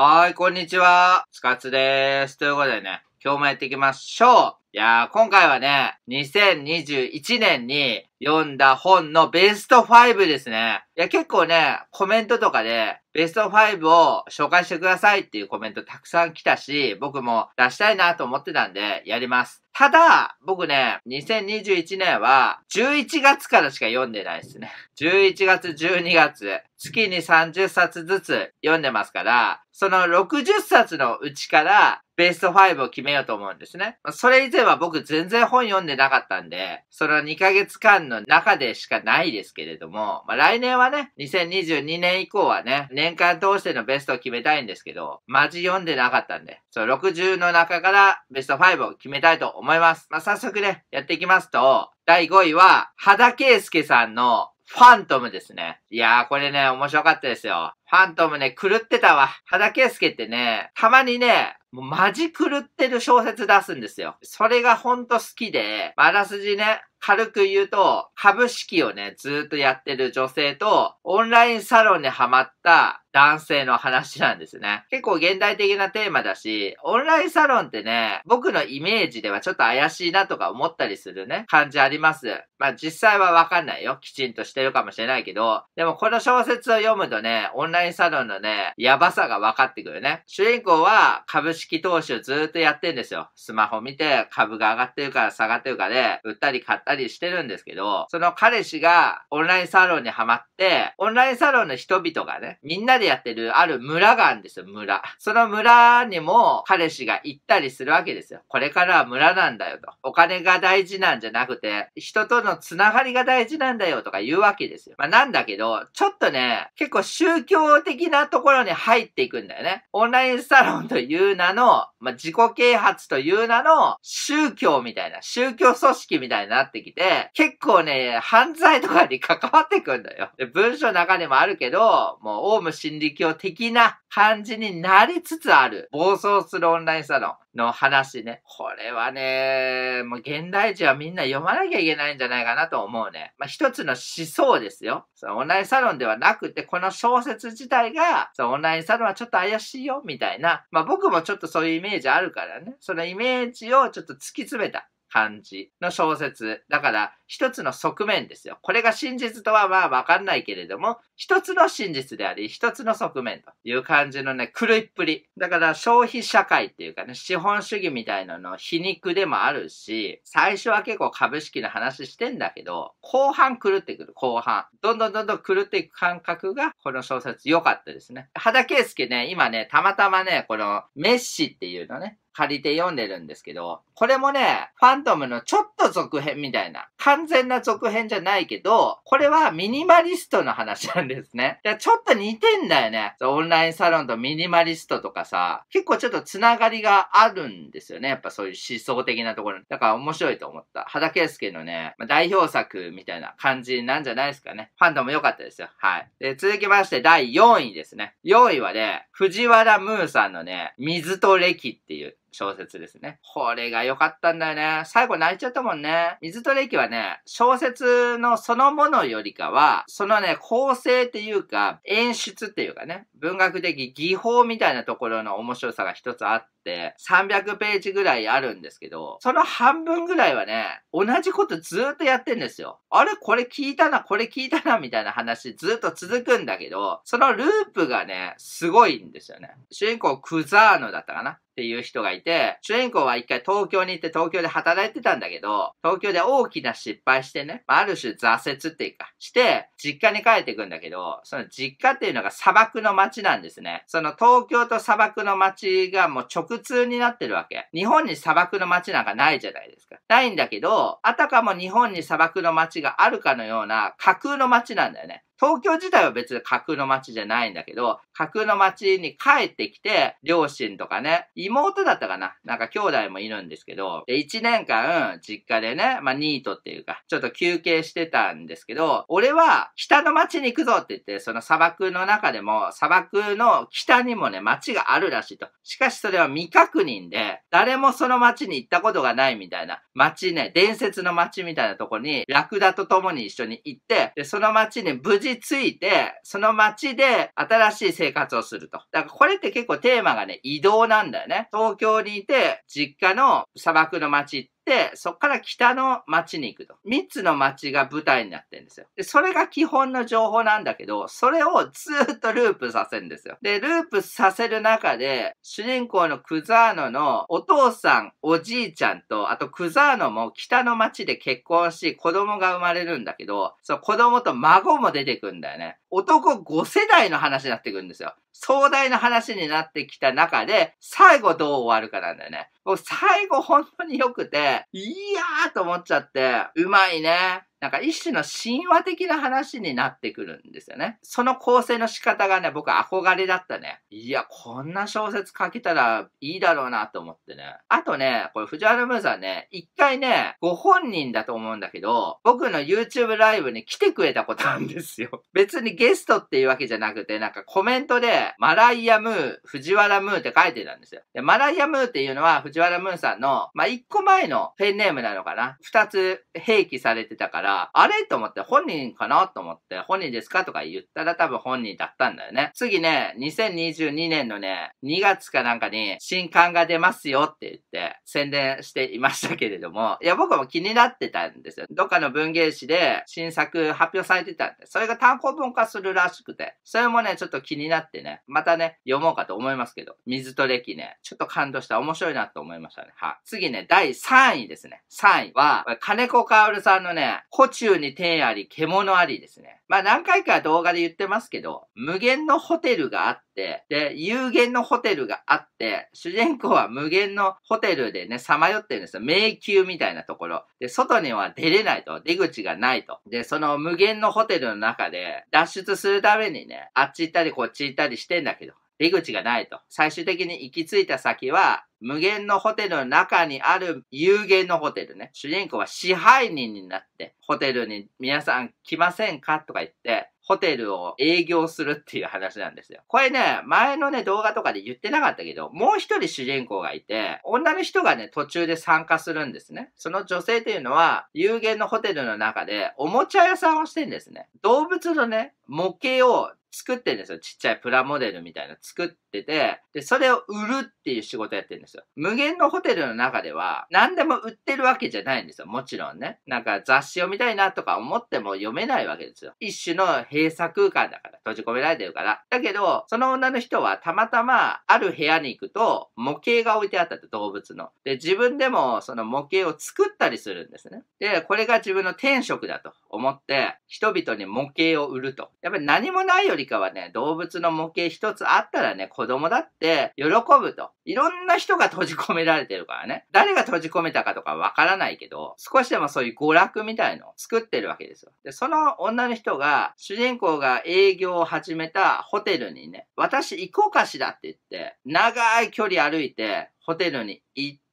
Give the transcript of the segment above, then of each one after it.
はい、こんにちは。つかつでーす。ということでね、今日もやっていきましょう。いやー、今回はね、2021年に読んだ本のベスト5ですね。いや、結構ね、コメントとかで、ベスト5を紹介してくださいっていうコメントたくさん来たし、僕も出したいなと思ってたんで、やります。ただ、僕ね、2021年は、11月からしか読んでないですね。11月、12月、月に30冊ずつ読んでますから、その60冊のうちからベスト5を決めようと思うんですね。それ以前は僕全然本読んでなかったんで、その2ヶ月間の中でしかないですけれども、まあ、来年はね、2022年以降はね、年間通してのベストを決めたいんですけど、マジ読んでなかったんで、その60の中からベスト5を決めたいと思います。まあ、早速ね、やっていきますと、第5位は、羽田圭介さんのファントムですね。いやー、これね、面白かったですよ。ファントムね、狂ってたわ。肌圭介ってね、たまにね、もうマジ狂ってる小説出すんですよ。それがほんと好きで、あらすじね、軽く言うと、株式をね、ずっとやってる女性と、オンラインサロンにハマった男性の話なんですね。結構現代的なテーマだし、オンラインサロンってね、僕のイメージではちょっと怪しいなとか思ったりするね、感じあります。まあ実際はわかんないよ。きちんとしてるかもしれないけど、でもこの小説を読むとね、オンラインサロンのね、やばさがわかってくるね。主人公は株式投資をずっとやってんですよ。スマホ見て株が上がってるから下がってるかで、売ったり買ったりしてるんですけど、その彼氏がオンラインサロンにハマって、オンラインサロンの人々がね、みんなでやってるある村があるんですよ、村。その村にも彼氏が行ったりするわけですよ。これからは村なんだよと。お金が大事なんじゃなくて、人とのつながりが大事なんだよとか言うわけですよ。まあ、なんだけど、ちょっとね、結構宗教的なところに入っていくんだよね。オンラインサロンという名の、まあ、自己啓発という名の宗教みたいな、宗教組織みたいになってきて、結構ね、犯罪とかに関わってくんだよ。で文章の中でもあるけど、もうオウム真心理教的な感じになりつつある、暴走するオンラインサロン。の話ね。これはね、もう現代人はみんな読まなきゃいけないんじゃないかなと思うね。まあ、一つの思想ですよ。そのオンラインサロンではなくて、この小説自体が、そのオンラインサロンはちょっと怪しいよ、みたいな。まあ、僕もちょっとそういうイメージあるからね。そのイメージをちょっと突き詰めた感じの小説。だから、一つの側面ですよ。これが真実とはまあわかんないけれども、一つの真実であり、一つの側面という感じのね、狂いっぷり。だから消費社会っていうかね、資本主義みたいなの皮肉でもあるし、最初は結構株式の話してんだけど、後半狂ってくる、後半。どんどんどんどん狂っていく感覚が、この小説良かったですね。肌圭介ね、今ね、たまたまね、このメッシっていうのね、借りて読んでるんですけど、これもね、ファントムのちょっと続編みたいな、完全な続編じゃないけど、これはミニマリストの話なんですね。だかちょっと似てんだよね。オンラインサロンとミニマリストとかさ、結構ちょっとつながりがあるんですよね。やっぱそういう思想的なところ。だから面白いと思った。原圭介のね、代表作みたいな感じなんじゃないですかね。ファンドも良かったですよ。はい。で、続きまして第4位ですね。4位はね、藤原ムーさんのね、水と歴っていう小説ですね。これが良かったんだよね。最後泣いちゃったもんね。水鳥駅はね、小説のそのものよりかは、そのね、構成っていうか、演出っていうかね、文学的技法みたいなところの面白さが一つあって、300ページぐらいあるんですけど、その半分ぐらいはね、同じことずっとやってんですよ。あれこれ聞いたな、これ聞いたな、みたいな話ずっと続くんだけど、そのループがね、すごいんですよね。主人公クザーノだったかなっていう人がいて、主人公は一回東京に行って東京で働いてたんだけど、東京で大きな失敗してね、まあ、ある種挫折っていうか、して、実家に帰ってくんだけど、その実家っていうのが砂漠の街なんですね。その東京と砂漠の街がもう直通になってるわけ。日本に砂漠の街なんかないじゃないですか。ないんだけど、あたかも日本に砂漠の街があるかのような架空の街なんだよね。東京自体は別に架空の街じゃないんだけど、架空の街に帰ってきて、両親とかね、妹だったかななんか兄弟もいるんですけど、で、1年間、実家でね、まあ、ニートっていうか、ちょっと休憩してたんですけど、俺は北の街に行くぞって言って、その砂漠の中でも、砂漠の北にもね、街があるらしいと。しかしそれは未確認で、誰もその街に行ったことがないみたいな、街ね、伝説の街みたいなとこに、ラクダと共に一緒に行って、で、その街に無事ち着いて、その街で新しい生活をすると。だからこれって結構テーマがね、移動なんだよね。東京にいて、実家の砂漠の街って、、そこから北の町に行くと。3つの町が舞台になってるんですよ。で、それが基本の情報なんだけど、それをずっとループさせるんですよ。で、ループさせる中で、主人公のクザーノのお父さん、おじいちゃんと、あとクザーノも北の町で結婚し、子供が生まれるんだけど、その子供と孫も出てくんだよね。男5世代の話になってくるんですよ。壮大な話になってきた中で、最後どう終わるかなんだよね。最後本当に良くて、いやーと思っちゃって、うまいね。なんか一種の神話的な話になってくるんですよね。その構成の仕方がね、僕憧れだったね。いや、こんな小説書けたらいいだろうなと思ってね。あとね、これ藤原ムーさんね、一回ね、ご本人だと思うんだけど、僕の YouTube ライブに来てくれたことあるんですよ。別にゲストっていうわけじゃなくて、なんかコメントで、マライアムー、藤原ムーって書いてたんですよ。で、マライアムーっていうのは藤原ムーさんの、まあ、一個前のペンネームなのかな。二つ併記されてたから、ら、あれと思って、本人かなと思って、本人ですかとか言ったら多分本人だったんだよね。次ね、2022年のね、2月かなんかに新刊が出ますよって言って宣伝していましたけれども、いや、僕も気になってたんですよ。どっかの文芸誌で新作発表されてたんで、それが単行本化するらしくて、それもね、ちょっと気になってね、またね、読もうかと思いますけど、水と歴ね、ちょっと感動した。面白いなと思いましたね。はい。次ね、第3位ですね。3位は、金子薫さんのね、途中に天あり、獣ありですね。まあ何回か動画で言ってますけど、無限のホテルがあって、で、有限のホテルがあって、主人公は無限のホテルでね、さまよってるんですよ。迷宮みたいなところ。で、外には出れないと。出口がないと。で、その無限のホテルの中で、脱出するためにね、あっち行ったりこっち行ったりしてんだけど、出口がないと。最終的に行き着いた先は、無限のホテルの中にある有限のホテルね。主人公は支配人になって、ホテルに皆さん来ませんかとか言って、ホテルを営業するっていう話なんですよ。これね、前のね、動画とかで言ってなかったけど、もう一人主人公がいて、女の人がね、途中で参加するんですね。その女性っていうのは、有限のホテルの中で、おもちゃ屋さんをしてんですね。動物のね、模型を作ってるんですよ。ちっちゃいプラモデルみたいな作ってて、で、それを売るっていう仕事やってるんですよ。無限のホテルの中では、何でも売ってるわけじゃないんですよ。もちろんね。なんか雑誌を見たいなとか思っても読めないわけですよ。一種の閉鎖空間だから、閉じ込められてるから。だけど、その女の人はたまたま、ある部屋に行くと、模型が置いてあったって動物の。で、自分でもその模型を作ったりするんですね。で、これが自分の天職だと思って、人々に模型を売ると。やっぱり何もないよりかはね、動物の模型一つあったらね、子供だって喜ぶと。いろんな人が閉じ込められてるからね。誰が閉じ込めたかとかわからないけど、少しでもそういう娯楽みたいのを作ってるわけですよ。で、その女の人が、主人公が営業を始めたホテルにね、私行こうかしらって言って、長い距離歩いて、ホテルに行って、、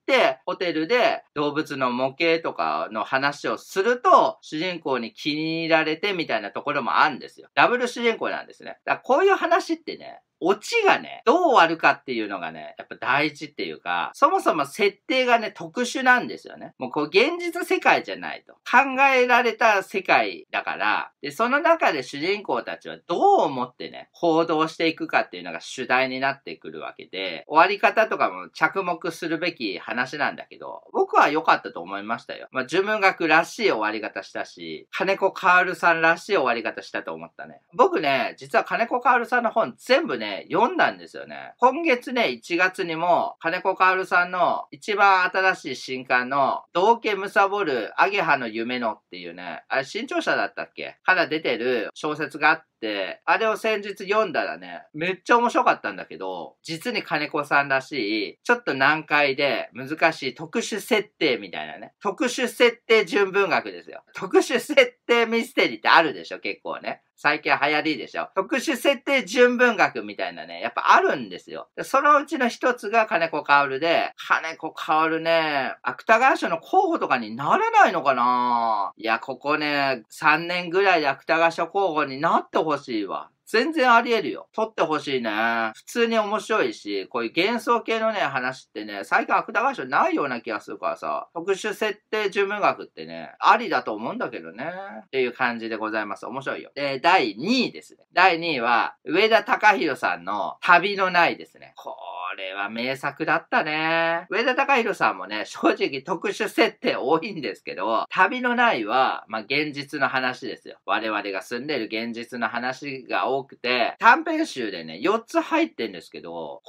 ホテルで動物の模型とかの話をすると、主人公に気に入られてみたいなところもあるんですよ。ダブル主人公なんですね。だからこういう話ってね、オチがね、どう終わるかっていうのがね、やっぱ大事っていうか、そもそも設定がね、特殊なんですよね。もうこう現実世界じゃないと。考えられた世界だから、で、その中で主人公たちはどう思ってね、行動していくかっていうのが主題になってくるわけで、終わり方とかも着目するべき話なんだけど、僕は良かったと思いましたよ。まあ、呪文学らしい終わり方したし、金子かおるさんらしい終わり方したと思ったね。僕ね、実は金子かおるさんの本全部ね、読んだんですよね。今月ね、1月にも、金子カールさんの一番新しい新刊の、道家むさぼるアゲハの夢のっていうね、あれ新潮社だったっけから出てる小説があって、、あれを先日読んだらね、めっちゃ面白かったんだけど、実に金子さんらしい、ちょっと難解で難しい特殊設定みたいなね。特殊設定純文学ですよ。特殊設定ミステリーってあるでしょ、結構ね。最近流行りでしょ。特殊設定純文学みたいなね、やっぱあるんですよ。そのうちの一つが金子薫で、金子薫ね、芥川賞の候補とかにならないのかないや、ここね、3年ぐらいで芥川賞候補になってほしいわ。全然あり得るよ。撮ってほしいね。普通に面白いし、こういう幻想系のね、話ってね、最近芥川賞ないような気がするからさ、特殊設定純文学ってね、ありだと思うんだけどね。っていう感じでございます。面白いよ。で、第2位ですね。第2位は、上田隆弘さんの旅のないですね。こうこれは名作だったね。上田隆弘さんもね、正直特殊設定多いんですけど、旅のないは、まあ、現実の話ですよ。我々が住んでる現実の話が多くて、短編集でね、4つ入ってんですけど、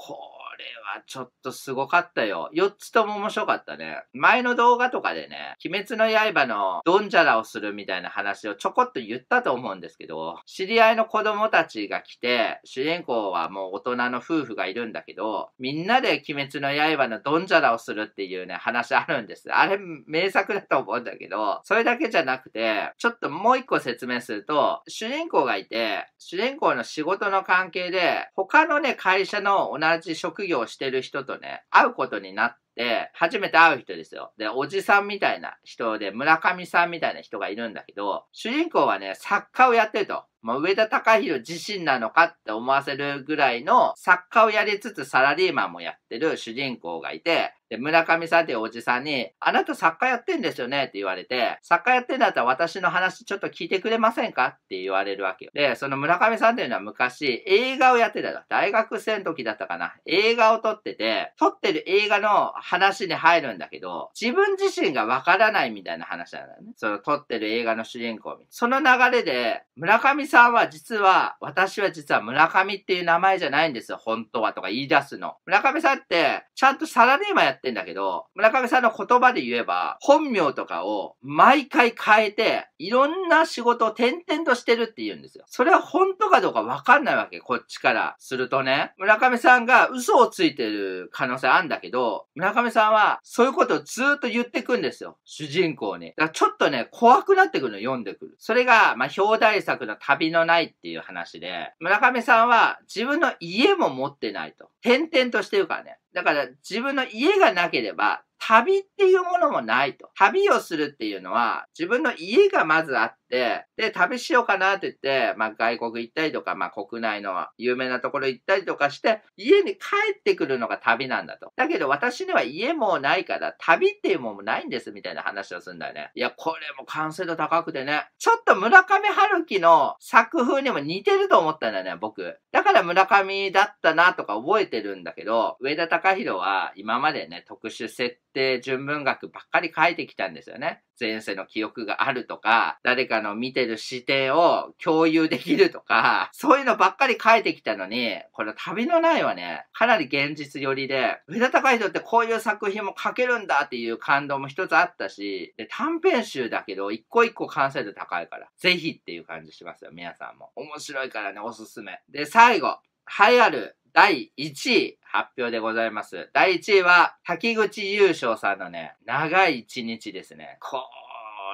れはちょっとすごかったよ。4つとも面白かったね。前の動画とかでね、鬼滅の刃のドンジャラをするみたいな話をちょこっと言ったと思うんですけど、知り合いの子供たちが来て、主人公はもう大人の夫婦がいるんだけど、みんなで鬼滅の刃のドンジャラをするっていうね、話あるんです。あれ、名作だと思うんだけど、それだけじゃなくて、ちょっともう一個説明すると、主人公がいて、主人公の仕事の関係で、他のね、会社の同じ職業副業してる人とね、会うことになって、初めて会う人ですよ。で、おじさんみたいな人で、村上さんみたいな人がいるんだけど、主人公はね、作家をやってると。もう上田隆弘自身なのかって思わせるぐらいの作家をやりつつサラリーマンもやってる主人公がいて、で、村上さんっていうおじさんに、あなた作家やってんですよねって言われて、作家やってんだったら私の話ちょっと聞いてくれませんかって言われるわけよ。で、その村上さんっていうのは昔映画をやってたの。大学生の時だったかな。映画を撮ってて、撮ってる映画の話に入るんだけど、自分自身がわからないみたいな話なんだよね。その撮ってる映画の主人公。その流れで、村上さんは実は、私は実は村上っていう名前じゃないんですよ。本当はとか言い出すの。村上さんって、ちゃんとサラリーマンやってってんだけど、村上さんの言葉で言えば、本名とかを毎回変えて、いろんな仕事を転々としてるって言うんですよ。それは本当かどうかわかんないわけ、こっちからするとね。村上さんが嘘をついてる可能性あんだけど、村上さんはそういうことをずっと言ってくんですよ。主人公に。だからちょっとね、怖くなってくるの読んでくる。それが、まあ、表題作の旅のないっていう話で、村上さんは自分の家も持ってないと。転々としてるからね。だから自分の家がなければ旅っていうものもないと。旅をするっていうのは自分の家がまずあって、、で、旅しようかなって言って、まあ、外国行ったりとか、まあ、国内の有名なところ行ったりとかして、家に帰ってくるのが旅なんだと。だけど私には家もないから、旅っていうもんもないんですみたいな話をするんだよね。いや、これも完成度高くてね、ちょっと村上春樹の作風にも似てると思ったんだよね、僕。だから村上だったなとか覚えてるんだけど、上田隆弘は今までね、特殊設定純文学ばっかり書いてきたんですよね。前世の記憶があるとか、誰かの見てる視点を共有できるとか、そういうのばっかり書いてきたのに、この旅のないはね、かなり現実寄りで、上田隆人ってこういう作品も書けるんだっていう感動も一つあったし、で、短編集だけど、一個一個完成度高いから、ぜひっていう感じしますよ、皆さんも。面白いからね、おすすめ。で、最後、栄えある第1位発表でございます。第1位は、滝口優勝さんのね、長い1日ですね。こ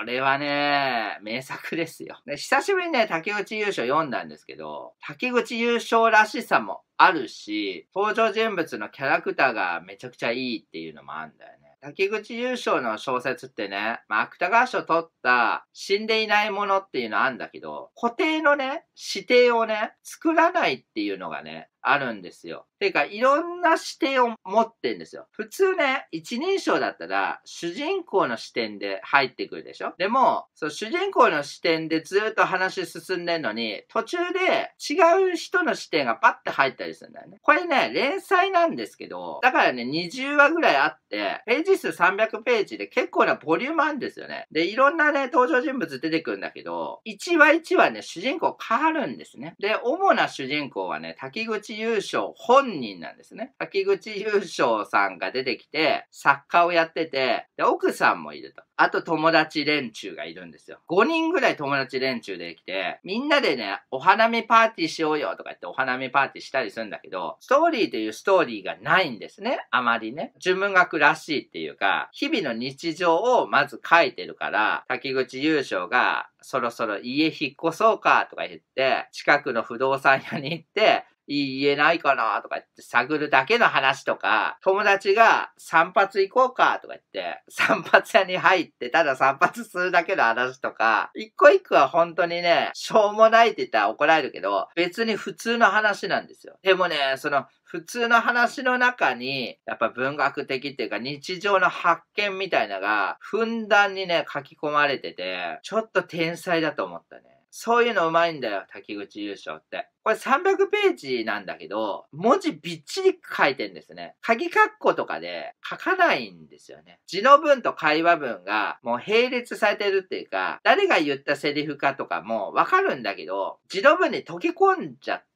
れはね、名作ですよ。で久しぶりにね、竹内優勝読んだんですけど、滝口優勝らしさもあるし、登場人物のキャラクターがめちゃくちゃいいっていうのもあるんだよね。滝口優勝の小説ってね、まあ、芥川賞取った死んでいないものっていうのあるんだけど、固定のね、指定をね、作らないっていうのがね、あるんですよ。ていうか、いろんな視点を持ってんですよ。普通ね、一人称だったら、主人公の視点で入ってくるでしょでも、その主人公の視点でずっと話進んでんのに、途中で違う人の視点がパッて入ったりりするんだよね。これね、連載なんですけど、だからね、20話ぐらいあって、ページ数300ページで結構なボリュームあるんですよね。で、いろんなね、登場人物出てくるんだけど、1話1話ね、主人公変わるんですね。で、主な主人公はね、滝口優勝本人なんですね。滝口優勝さんが出てきて、作家をやってて、で、奥さんもいると。あと友達連中がいるんですよ。5人ぐらい友達連中で来て、みんなでね、お花見パーティーしようよとか言ってお花見パーティーしたりするんだけど、ストーリーというストーリーがないんですね。あまりね。純文学らしいっていうか、日々の日常をまず書いてるから、滝口優勝がそろそろ家引っ越そうかとか言って、近くの不動産屋に行って、言えないかなとか言って探るだけの話とか、友達が散髪行こうかとか言って、散髪屋に入ってただ散髪するだけの話とか、一個一個は本当にね、しょうもないって言ったら怒られるけど、別に普通の話なんですよ。でもね、その、普通の話の中に、やっぱ文学的っていうか日常の発見みたいなが、ふんだんにね、書き込まれてて、ちょっと天才だと思ったね。そういうの上手いんだよ、滝口優勝って。これ300ページなんだけど、文字びっちり書いてんですね。鍵括弧とかで書かないんですよね。字の文と会話文がもう並列されてるっていうか、誰が言ったセリフかとかもわかるんだけど、字の文に溶け込んじゃって、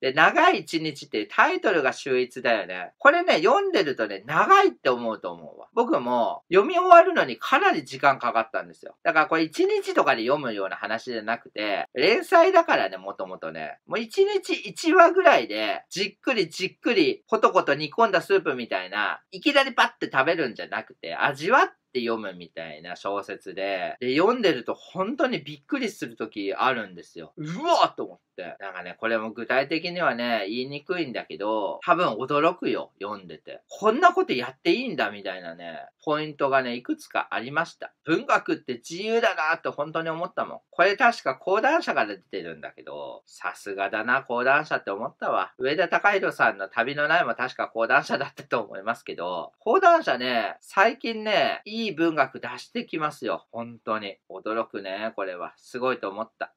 で、長い一日ってタイトルが秀逸だよね。これね、読んでるとね、長いって思うと思うわ。僕も読み終わるのにかなり時間かかったんですよ。だからこれ一日とかで読むような話じゃなくて、連載だからね、もともとね。もう日1話ぐらいで、じっくりじっくり、ことこと煮込んだスープみたいな、いきなりパッて食べるんじゃなくて、味わっって読むみたいな小説で、で、読んでると本当にびっくりする時あるんですよ。うわと思って。なんかね、これも具体的にはね、言いにくいんだけど、多分驚くよ、読んでて。こんなことやっていいんだ、みたいなね、ポイントがね、いくつかありました。文学って自由だなって本当に思ったもん。これ確か講談社から出てるんだけど、さすがだな、講談社って思ったわ。上田隆弘さんの旅のないも確か講談社だったと思いますけど、講談社ね、最近ね、いいいい文学出してきますよ。本当に。驚くね、これは。すごいと思った。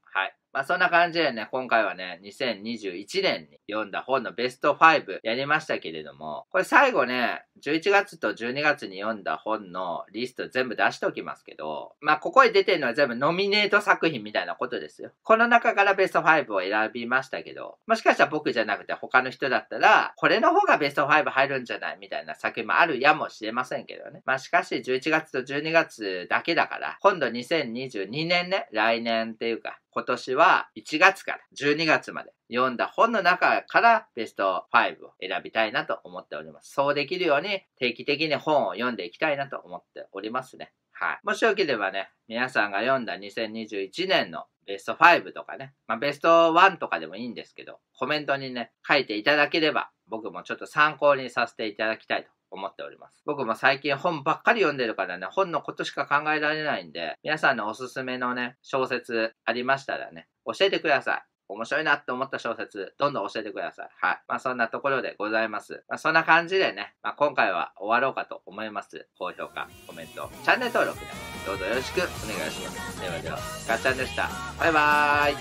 まあそんな感じでね、今回はね、2021年に読んだ本のベスト5やりましたけれども、これ最後ね、11月と12月に読んだ本のリスト全部出しておきますけど、まあここに出てるのは全部ノミネート作品みたいなことですよ。この中からベスト5を選びましたけど、もしかしたら僕じゃなくて他の人だったら、これの方がベスト5入るんじゃないみたいな作品もあるやもしれませんけどね。まあしかし11月と12月だけだから、今度2022年ね、来年っていうか、今年は1月から12月まで読んだ本の中からベスト5を選びたいなと思っております。そうできるように定期的に本を読んでいきたいなと思っておりますね。はい。もしよければね、皆さんが読んだ2021年のベスト5とかね、まあ、ベスト1とかでもいいんですけど、コメントにね、書いていただければ、僕もちょっと参考にさせていただきたいと思っております。僕も最近本ばっかり読んでるからね、本のことしか考えられないんで、皆さんのおすすめのね、小説ありましたらね、教えてください。面白いなって思った小説、どんどん教えてください。はい。まあそんなところでございます。まあそんな感じでね、まあ今回は終わろうかと思います。高評価、コメント、チャンネル登録ね、どうぞよろしくお願いします。ではでは、ガッチャンでした。バイバー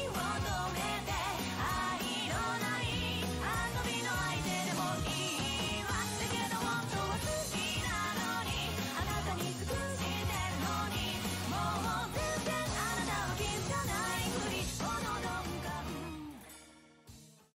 イ。